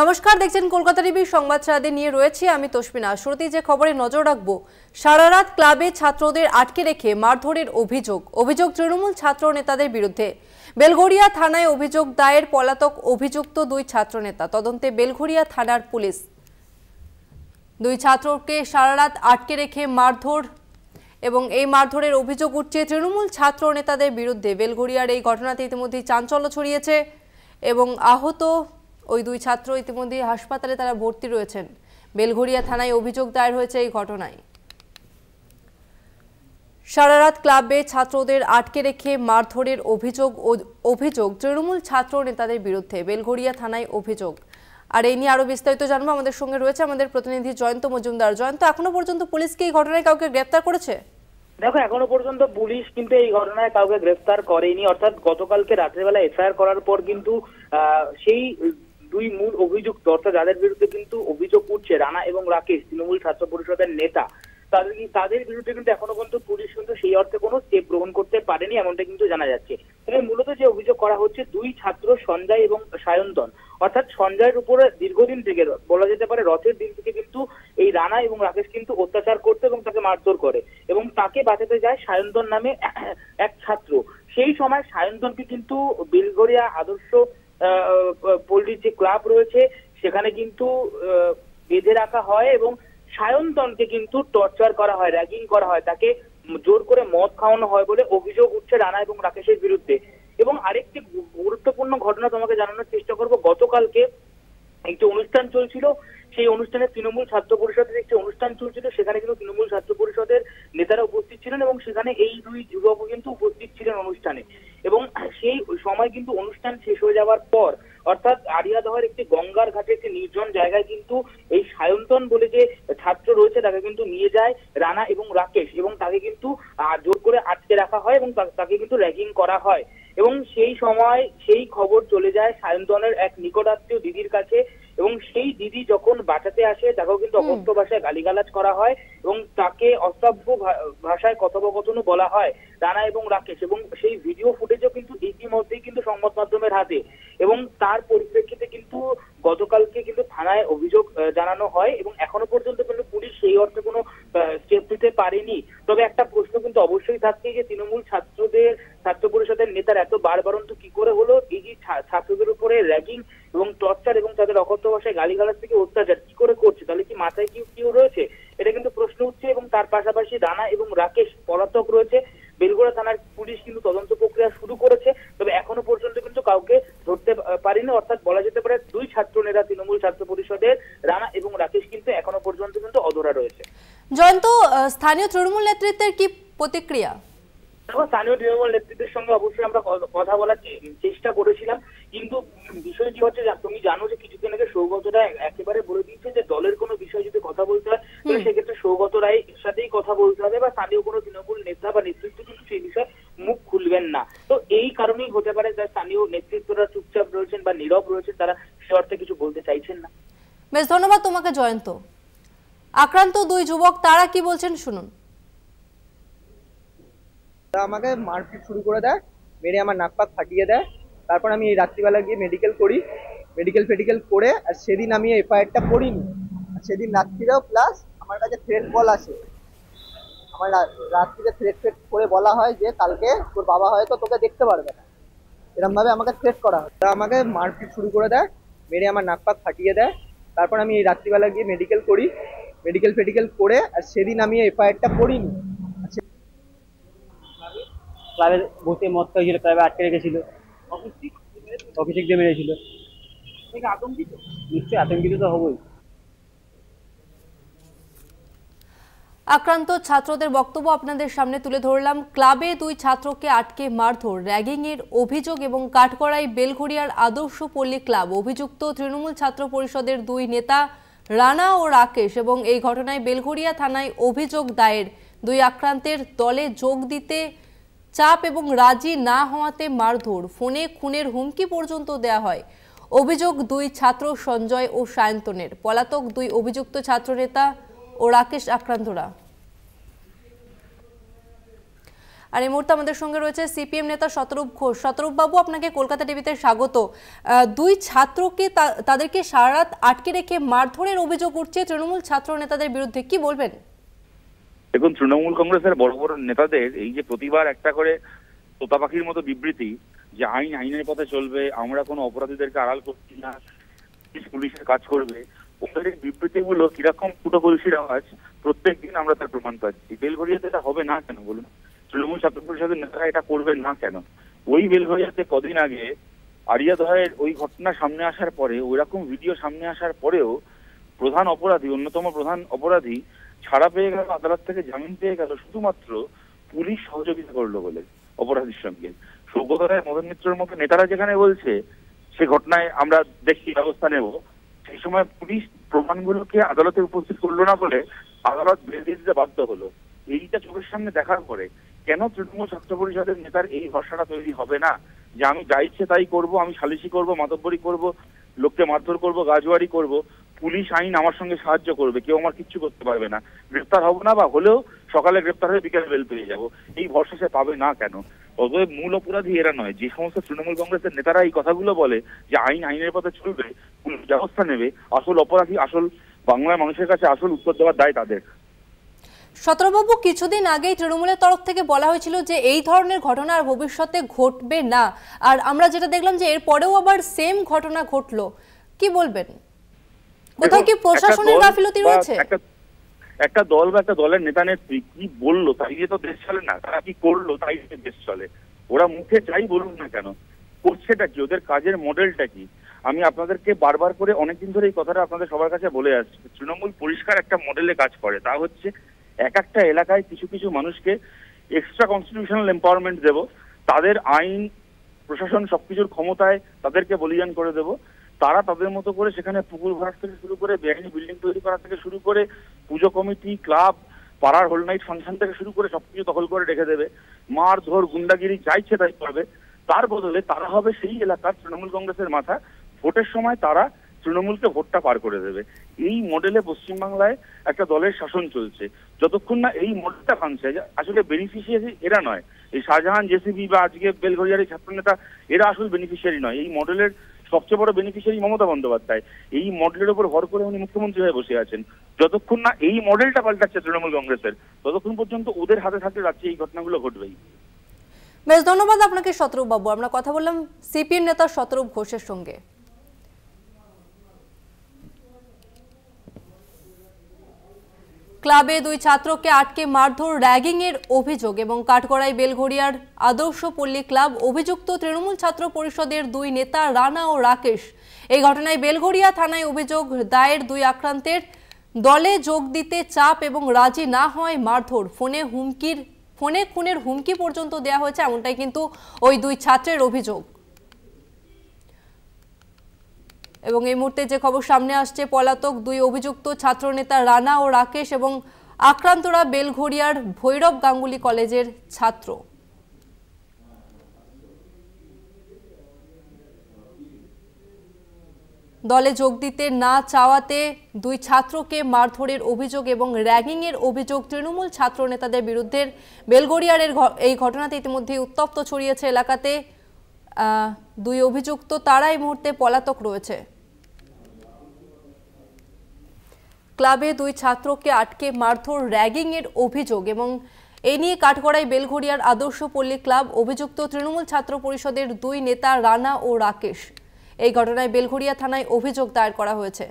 নমস্কার দেখছেন কলকাতা টিভি সংবাদ সারাদিন নিয়ে রয়েছে আমি তসমিনা শুরুতে যে খবরে নজর রাখবো সারারাত ক্লাবে ছাত্রদের আটকে রেখে মারধরের অভিযোগ অভিযোগ তৃণমূল ছাত্র নেতাদের বিরুদ্ধে বেলঘড়িয়া থানায় অভিযোগ দায়ের পলাতক অভিযুক্ত দুই ছাত্রনেতা তদন্তে বেলঘড়িয়া থানার পুলিশ দুই ছাত্রকে সারারাত আটকে রেখে মারধর এবং এই মারধরের অভিযোগ উঠছে তৃণমূল ছাত্র নেতাদের বিরুদ্ধে বেলঘড়িয়ার এই ঘটনাতে ইতিমধ্যেই চাঞ্চল্য ছড়িয়েছে এবং আহত ওই দুই ছাত্র ইতিমধ্যে হাসপাতালে তারা ভর্তি রয়েছেন বেলঘরিয়া থানায় অভিযোগ দায়ের হয়েছে এই ঘটনায় সারারাত ক্লাবে ছাত্রদের আটকে রেখে মারধরের অভিযোগ অভিযোগ তৃণমূল ছাত্র নেতাদের বিরুদ্ধে বেলঘরিয়া থানায় অভিযোগ আর এই নিয়ে আরো বিস্তারিত জানবো আমাদের সঙ্গে রয়েছে আমাদের প্রতিনিধি জয়ন্ত মজুমদার জয়ন্ত এখনো পর্যন্ত পুলিশকে এই ঘটনায় কাউকে গ্রেপ্তার করেছে দেখো এখনো পর্যন্ত পুলিশ কিন্তু এই ঘটনায় কাউকে গ্রেফতার করেনি অর্থাৎ গতকালকে রাত্রেবেলা এফআইআর করার পর কিন্তু সেই দুই মূল অভিযুক্ত অর্থাৎ যাদের বিরুদ্ধে কিন্তু অভিযোগ উঠছে রানা এবং রাকেশ তৃণমূল ছাত্র পরিষদের নেতা তাদের তাদের বিরুদ্ধে কিন্তু এখনো পর্যন্ত পুলিশ কিন্তু সেই অর্থে কোনো স্টেপ গ্রহণ করতে পারেনি এমনটা কিন্তু জানা যাচ্ছে তবে মূলত যে অভিযোগ করা হচ্ছে দুই ছাত্র সঞ্জয় এবং সায়ন্তন অর্থাৎ সঞ্জয়ের উপরে দীর্ঘদিন থেকে বলা যেতে পারে রথের দিন থেকে কিন্তু এই রানা এবং রাকেশ কিন্তু অত্যাচার করতে এবং তাকে মারধর করে এবং তাকে বাঁচাতে যায় সায়ন্তন নামে এক ছাত্র সেই সময় সায়ন্তনকে কিন্তু বিলগড়িয়া আদর্শ পোলট্রির যে ক্লাব রয়েছে সেখানে কিন্তু বেঁধে রাখা হয় এবং সায়ন্তনকে কিন্তু টর্চার করা হয় র্যাগিং করা হয় তাকে জোর করে মদ খাওয়ানো হয় বলে অভিযোগ উঠছে রানা এবং রাকেশের বিরুদ্ধে এবং আরেকটি গুরুত্বপূর্ণ ঘটনা তোমাকে জানানোর চেষ্টা করব গতকালকে একটি অনুষ্ঠান চলছিল সেই অনুষ্ঠানে তৃণমূল ছাত্র পরিষদের একটি অনুষ্ঠান চলছিল সেখানে কিন্তু তৃণমূল ছাত্র পরিষদের নেতারা উপস্থিত ছিলেন এবং সেখানে এই দুই যুবক কিন্তু উপস্থিত ছিলেন অনুষ্ঠানে এবং সেই সময় কিন্তু অনুষ্ঠান শেষ হয়ে যাওয়ার পর অর্থাৎ আড়িয়াদহের একটি গঙ্গার ঘাটে একটি নির্জন জায়গায় কিন্তু এই সায়ন্তন বলে যে ছাত্র রয়েছে তাকে কিন্তু নিয়ে যায় রানা এবং রাকেশ এবং তাকে কিন্তু জোর করে আটকে রাখা হয় এবং তাকে কিন্তু র্যাগিং করা হয় এবং সেই সময় সেই খবর চলে যায় সায়ন্তনের এক নিকটাত্মীয় দিদির কাছে এবং সেই দিদি যখন বাঁচাতে আসে তাকেও কিন্তু অকথ্য ভাষায় গালিগালাজ করা হয় এবং তাকে অসভ্য ভাষায় কথোপকথনও বলা হয় রানা এবং রাকেশ এবং সেই ভিডিও ফুটেজও কিন্তু ইতিমধ্যেই কিন্তু সংবাদ মাধ্যমের হাতে এবং তার পরিপ্রেক্ষিতে কিন্তু গতকালকে কিন্তু থানায় অভিযোগ জানানো হয় এবং এখনো পর্যন্ত কিন্তু পুলিশ সেই অর্থে কোনো স্টেপ দিতে পারেনি তবে একটা প্রশ্ন কিন্তু অবশ্যই থাকছে যে তৃণমূল ছাত্রদের ছাত্র পরিষদের নেতার এত বারবারন্ত কি করে হলো এই যে ছাত্রদের উপরে র্যাগিং অত্যাচার এবং তাদের অকথ্য ভাষায় গালিগালাজ থেকে অত্যাচার কি করে করছে তাহলে কি মাথায় কি কিউ রয়েছে এটা কিন্তু প্রশ্ন উঠছে এবং তার পাশাপাশি দানা এবং রাকেশ পলাতক রয়েছে বেলগোড়া থানার পুলিশ কিন্তু তদন্ত প্রক্রিয়া শুরু করেছে তবে এখনো পর্যন্ত কিন্তু কাউকে ধরতে পারেনি অর্থাৎ বলা যেতে পারে দুই ছাত্র নেতা তৃণমূল ছাত্র পরিষদের রানা এবং রাকেশ কিন্তু এখনো পর্যন্ত কিন্তু অধরা রয়েছে জয়ন্ত স্থানীয় তৃণমূল নেতৃত্বের কি প্রতিক্রিয়া স্থানীয় তৃণমূল নেতৃত্বের সঙ্গে অবশ্যই আমরা কথা বলার চেষ্টা করেছিলাম কিন্তু বিষয়টি হচ্ছে তুমি রয়েছেন তারা সে অর্থে কিছু বলতে চাইছেন না বেশ ধন্যবাদ তোমাকে জয়ন্ত আক্রান্ত দুই যুবক তারা কি বলছেন শুনুন আমাকে মারপিট শুরু করে দেয় মেরে আমার নাক পাক ফাটিয়ে দেয় তারপর আমি রাত্রিবেলা গিয়ে মেডিকেল করি মেডিকেল ফেডিকেল করে আর সেদিন আমি এফআইআরটা করিনি সেদিন রাত্রিরেও প্লাস আমার কাছে থ্রেড কল আছে আমার রাত্রিতে থ্রেড ফ্রেড করে বলা হয় যে কালকে তোর বাবা হয়তো তোকে দেখতে পারবে না এরমভাবে আমাকে থ্রেট করা হয় তারা আমাকে মারপিট শুরু করে দেয় মেরে আমার নাক পাক ফাটিয়ে দেয় তারপর আমি এই রাত্রিবেলা গিয়ে মেডিকেল করি মেডিকেল ফেডিকেল করে আর সেদিন আমি এফআইআরটা করিনি ক্লাবে বসে মদ খাইছিল ক্লাবে আটকে রেখেছিল অফিস দিয়ে মেরেছিল নিশ্চয়ই আতঙ্কিত তো হবই আক্রান্ত ছাত্রদের বক্তব্য আপনাদের সামনে তুলে ধরলাম ক্লাবে দুই ছাত্রকে আটকে মারধর র্যাগিংয়ের অভিযোগ এবং কাঠগড়াই বেলঘড়িয়ার আদর্শ পল্লী ক্লাব অভিযুক্ত তৃণমূল ছাত্র পরিষদের দুই নেতা রানা ও রাকেশ এবং এই ঘটনায় বেলঘড়িয়া থানায় অভিযোগ দায়ের দুই আক্রান্তের দলে যোগ দিতে চাপ এবং রাজি না হওয়াতে মারধর ফোনে খুনের হুমকি পর্যন্ত দেয়া হয় অভিযোগ দুই ছাত্র সঞ্জয় ও সায়ন্তনের পলাতক দুই অভিযুক্ত ছাত্রনেতা ও রাকেশ আক্রান্তরা আর এই মুহূর্তে আমাদের সঙ্গে রয়েছে সিপিএম নেতা শতরূপ ঘোষ শতরূপ বাবু আপনাকে কলকাতা টিভিতে স্বাগত দুই ছাত্রকে তাদেরকে সারা রাত আটকে রেখে মারধরের অভিযোগ উঠছে তৃণমূল ছাত্র নেতাদের বিরুদ্ধে কি বলবেন দেখুন তৃণমূল কংগ্রেসের বড় বড় নেতাদের এই যে প্রতিবার একটা করে তোতা পাখির মতো বিবৃতি যে আইন আইনের পথে চলবে আমরা কোনো অপরাধীদেরকে আড়াল করছি না পুলিশের কাজ করবে ওদের বিবৃতিগুলো কিরকম ফুটো কলসির আওয়াজ প্রত্যেক দিন আমরা তার প্রমাণ পাচ্ছি বেলঘরিয়াতে এটা হবে না কেন বলুন তৃণমূল ছাত্র পরিষদের নেতারা এটা করবেন না কেন ওই বেলঘরিয়াতে কদিন আগে আরিয়া দহের ওই ঘটনা সামনে আসার পরে ওই রকম ভিডিও সামনে আসার পরেও প্রধান অপরাধী অন্যতম প্রধান অপরাধী ছাড়া পেয়ে গেল আদালত থেকে জামিন পেয়ে গেল শুধুমাত্র পুলিশ সহযোগিতা করলো বলে অপরাধীর সঙ্গে সৌগত রায় মদন মিত্রের মতো নেতারা যেখানে বলছে সে ঘটনায় আমরা দেখি ব্যবস্থা নেব সেই সময় পুলিশ প্রমাণগুলোকে আদালতে উপস্থিত করলো না বলে আদালত বেঁধে দিতে বাধ্য হলো এইটা চোখের সামনে দেখার পরে কেন তৃণমূল ছাত্র পরিষদের নেতার এই ভরসাটা তৈরি হবে না যে আমি যা ইচ্ছে তাই করব আমি সালিশি করব মাতব্বরি করব লোককে মারধর করব গাজোয়ারি করব পুলিশ আইন আমার সঙ্গে সাহায্য করবে কেউ আমার কিচ্ছু করতে পারবে না গ্রেপ্তার হবো না বা হলেও সকালে গ্রেপ্তার হয়ে বিকেলে বেল পেয়ে যাবো এই ভরসা সে পাবে না কেন অতএব মূল অপরাধী এরা নয় যে সমস্ত তৃণমূল কংগ্রেসের নেতারা এই কথাগুলো বলে যে আইন আইনের পথে চলবে ব্যবস্থা নেবে আসল অপরাধী আসল বাংলার মানুষের কাছে আসল উত্তর দেওয়ার দায় তাদের সতরবাবু কিছুদিন আগেই তৃণমূলের তরফ থেকে বলা হয়েছিল যে এই ধরনের ঘটনা আর ভবিষ্যতে ঘটবে না আর আমরা যেটা দেখলাম যে এর পরেও আবার সেম ঘটনা ঘটলো কি বলবেন কোথাও কি প্রশাসনের গাফিলতি রয়েছে একটা দল বা একটা দলের নেতা নেত্রী কি বললো তাই তো দেশ চলে না তারা কি করলো তাই দেশ চলে ওরা মুখে চাই বলুন না কেন করছেটা কি ওদের কাজের মডেলটা কি আমি আপনাদেরকে বারবার করে অনেকদিন ধরে এই কথাটা আপনাদের সবার কাছে বলে আসছি তৃণমূল পরিষ্কার একটা মডেলে কাজ করে তা হচ্ছে এক একটা এলাকায় কিছু কিছু মানুষকে এক্সট্রা কনস্টিটিউশনাল এম্পাওয়ারমেন্ট দেব তাদের আইন প্রশাসন সবকিছুর ক্ষমতায় তাদেরকে বলিদান করে দেব তারা তাদের মতো করে সেখানে পুকুর ভরাট থেকে শুরু করে বেআইনি বিল্ডিং তৈরি করা থেকে শুরু করে পুজো কমিটি ক্লাব পাড়ার হোল নাইট ফাংশন থেকে শুরু করে সবকিছু দখল করে রেখে দেবে মার ধর গুন্ডাগিরি চাইছে তাই পাবে তার বদলে তারা হবে সেই এলাকার তৃণমূল কংগ্রেসের মাথা ভোটের সময় তারা তৃণমূলকে ভোটটা পার করে দেবে এই মডেলে পশ্চিমবাংলায় একটা দলের শাসন চলছে যতক্ষণ না এই মডেলটা ভাঙছে আসলে বেনিফিশিয়ারি এরা নয় এই শাহজাহান জেসিবি বা আজকে বেলঘরিয়ারি ছাত্র নেতা এরা আসলে বেনিফিশিয়ারি নয় এই মডেলের সবচেয়ে বড় বেনিফিশিয়ারি মমতা বন্দ্যোপাধ্যায় এই মডেলের উপর ভর করে উনি মুখ্যমন্ত্রী হয়ে বসে আছেন যতক্ষণ না এই মডেলটা পাল্টাচ্ছে তৃণমূল কংগ্রেসের ততক্ষণ পর্যন্ত ওদের হাতে থাকতে রাজ্যে এই ঘটনাগুলো ঘটবেই বেশ ধন্যবাদ আপনাকে শতরূপ বাবু আমরা কথা বললাম সিপিএম নেতা শতরূপ ঘোষের সঙ্গে ক্লাবে দুই ছাত্রকে আটকে মারধর র্যাগিংয়ের অভিযোগ এবং কাঠগড়াই বেলঘড়িয়ার আদর্শপল্লী ক্লাব অভিযুক্ত তৃণমূল ছাত্র পরিষদের দুই নেতা রানা ও রাকেশ এই ঘটনায় বেলঘড়িয়া থানায় অভিযোগ দায়ের দুই আক্রান্তের দলে যোগ দিতে চাপ এবং রাজি না হয় মারধর ফোনে হুমকির ফোনে খুনের হুমকি পর্যন্ত দেয়া হয়েছে এমনটাই কিন্তু ওই দুই ছাত্রের অভিযোগ এবং এই মুহূর্তে যে খবর সামনে আসছে পলাতক দুই অভিযুক্ত ছাত্রনেতা রানা ও রাকেশ এবং আক্রান্তরা বেলঘড়িয়ার ভৈরব গাঙ্গুলি কলেজের ছাত্র দলে যোগ দিতে না চাওয়াতে দুই ছাত্রকে মারধরের অভিযোগ এবং র্যাগিংয়ের অভিযোগ তৃণমূল ছাত্র নেতাদের বিরুদ্ধে বেলগড়িয়ারের এই ঘটনাতে ইতিমধ্যে উত্তপ্ত ছড়িয়েছে এলাকাতে দুই অভিযুক্ত তারা এই মুহূর্তে পলাতক রয়েছে ক্লাবে দুই ছাত্রকে আটকে মারধর র্যাগিংয়ের অভিযোগ এবং এ নিয়ে কাঠগড়ায় বেলঘড়িয়ার আদর্শ পল্লী ক্লাব অভিযুক্ত তৃণমূল ছাত্র পরিষদের দুই নেতা রানা ও রাকেশ এই ঘটনায় বেলঘড়িয়া থানায় অভিযোগ দায়ের করা হয়েছে